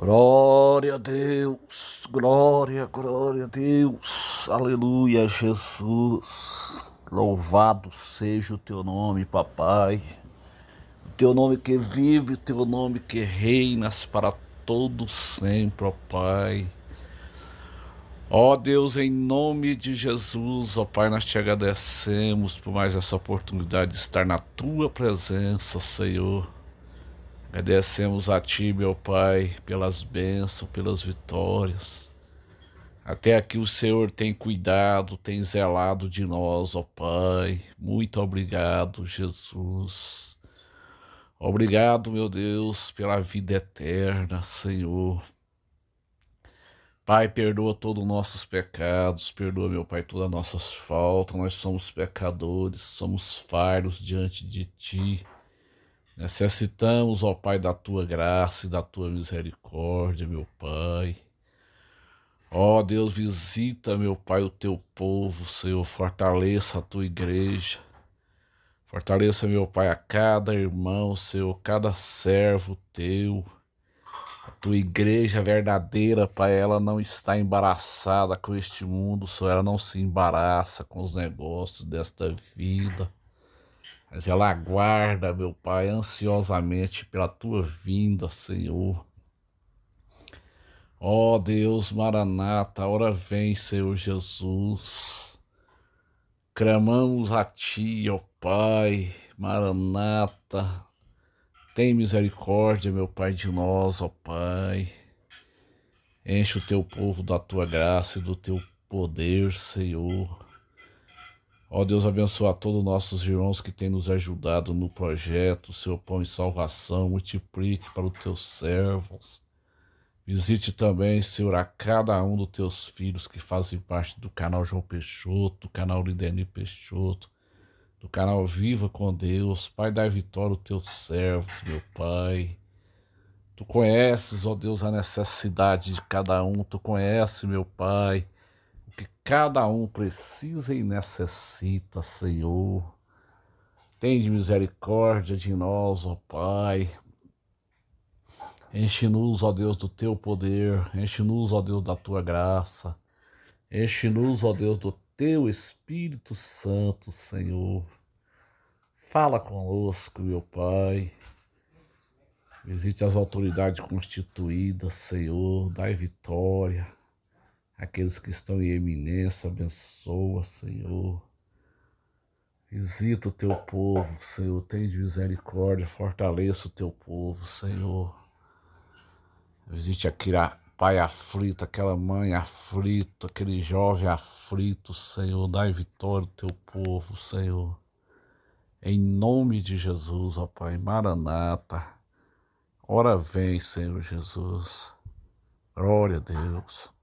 Glória a Deus, glória, glória a Deus, aleluia, Jesus. Louvado seja o teu nome, papai. O teu nome que vive, o teu nome que reinas para todos sempre, ó Pai. Ó Deus, em nome de Jesus, ó Pai, nós te agradecemos por mais essa oportunidade de estar na tua presença, Senhor. Agradecemos a Ti, meu Pai, pelas bênçãos, pelas vitórias. Até aqui o Senhor tem cuidado, tem zelado de nós, ó Pai. Muito obrigado, Jesus. Obrigado, meu Deus, pela vida eterna, Senhor. Pai, perdoa todos os nossos pecados, perdoa, meu Pai, todas as nossas faltas. Nós somos pecadores, somos falhos diante de Ti. Necessitamos, ó Pai, da tua graça e da tua misericórdia, meu Pai. Ó Deus, visita, meu Pai, o teu povo, Senhor, fortaleça a tua igreja. Fortaleça, meu Pai, a cada irmão, Senhor, cada servo teu. A tua igreja verdadeira, Pai, ela não está embaraçada com este mundo, Senhor, ela não se embaraça com os negócios desta vida mas ela aguarda, meu Pai, ansiosamente pela tua vinda, Senhor. Ó oh, Deus, Maranata, hora vem, Senhor Jesus. Clamamos a Ti, ó oh Pai, Maranata. Tem misericórdia, meu Pai, de nós, ó oh Pai. Enche o teu povo da tua graça e do teu poder, Senhor. Ó Deus, abençoa todos os nossos irmãos que têm nos ajudado no projeto, seu pão e salvação, multiplique para os teus servos. Visite também, Senhor, a cada um dos teus filhos que fazem parte do canal João Peixoto, do canal Lideni Peixoto, do canal Viva com Deus. Pai, dá vitória aos teus servos, meu Pai. Tu conheces, ó Deus, a necessidade de cada um, tu conheces, meu Pai que cada um precisa e necessita, Senhor. Tende misericórdia de nós, ó Pai. Enche-nos, ó Deus, do teu poder. Enche-nos, ó Deus, da tua graça. Enche-nos, ó Deus, do teu Espírito Santo, Senhor. Fala conosco, meu Pai. Visite as autoridades constituídas, Senhor. Dai vitória aqueles que estão em eminência, abençoa, Senhor. Visita o teu povo, Senhor, tem de misericórdia, fortaleça o teu povo, Senhor. Visite aquele pai aflito, aquela mãe aflita, aquele jovem aflito, Senhor, dai vitória ao teu povo, Senhor. Em nome de Jesus, ó Pai, Maranata, ora vem, Senhor Jesus. Glória a Deus.